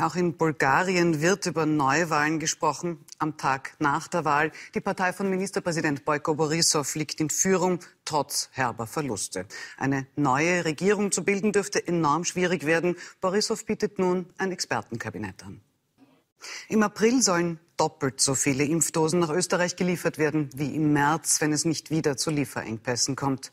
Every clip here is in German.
Auch in Bulgarien wird über Neuwahlen gesprochen. Am Tag nach der Wahl. Die Partei von Ministerpräsident Boyko Borissow liegt in Führung, trotz herber Verluste. Eine neue Regierung zu bilden dürfte enorm schwierig werden. Borissow bietet nun ein Expertenkabinett an. Im April sollen doppelt so viele Impfdosen nach Österreich geliefert werden wie im März, wenn es nicht wieder zu Lieferengpässen kommt.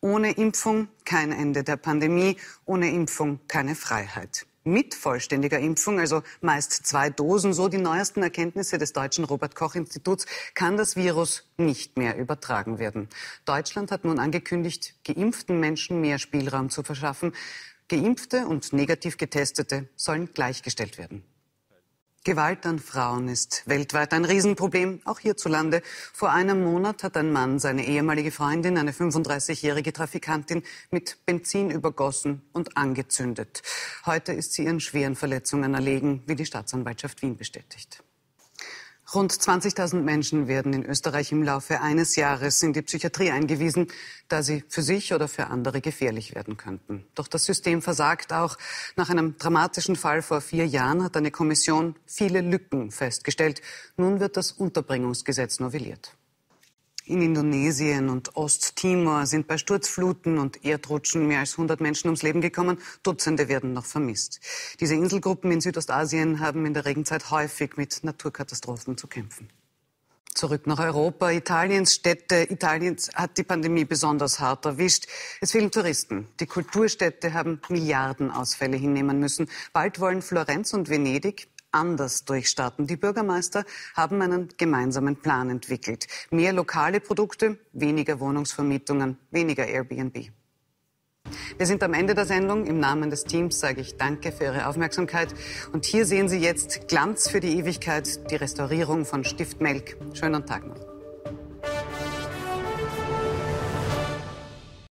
Ohne Impfung kein Ende der Pandemie, ohne Impfung keine Freiheit mit vollständiger Impfung, also meist zwei Dosen, so die neuesten Erkenntnisse des deutschen Robert Koch Instituts, kann das Virus nicht mehr übertragen werden. Deutschland hat nun angekündigt, geimpften Menschen mehr Spielraum zu verschaffen. Geimpfte und negativ getestete sollen gleichgestellt werden. Gewalt an Frauen ist weltweit ein Riesenproblem, auch hierzulande. Vor einem Monat hat ein Mann seine ehemalige Freundin, eine 35-jährige Trafikantin, mit Benzin übergossen und angezündet. Heute ist sie ihren schweren Verletzungen erlegen, wie die Staatsanwaltschaft Wien bestätigt. Rund 20.000 Menschen werden in Österreich im Laufe eines Jahres in die Psychiatrie eingewiesen, da sie für sich oder für andere gefährlich werden könnten. Doch das System versagt auch. Nach einem dramatischen Fall vor vier Jahren hat eine Kommission viele Lücken festgestellt. Nun wird das Unterbringungsgesetz novelliert in Indonesien und Osttimor sind bei Sturzfluten und Erdrutschen mehr als 100 Menschen ums Leben gekommen. Dutzende werden noch vermisst. Diese Inselgruppen in Südostasien haben in der Regenzeit häufig mit Naturkatastrophen zu kämpfen. Zurück nach Europa. Italiens Städte, Italiens hat die Pandemie besonders hart erwischt. Es fehlen Touristen. Die Kulturstädte haben Milliardenausfälle hinnehmen müssen. Bald wollen Florenz und Venedig anders durchstarten. Die Bürgermeister haben einen gemeinsamen Plan entwickelt. Mehr lokale Produkte, weniger Wohnungsvermietungen, weniger Airbnb. Wir sind am Ende der Sendung. Im Namen des Teams sage ich Danke für Ihre Aufmerksamkeit. Und hier sehen Sie jetzt Glanz für die Ewigkeit, die Restaurierung von Stift Melk. Schönen Tag noch.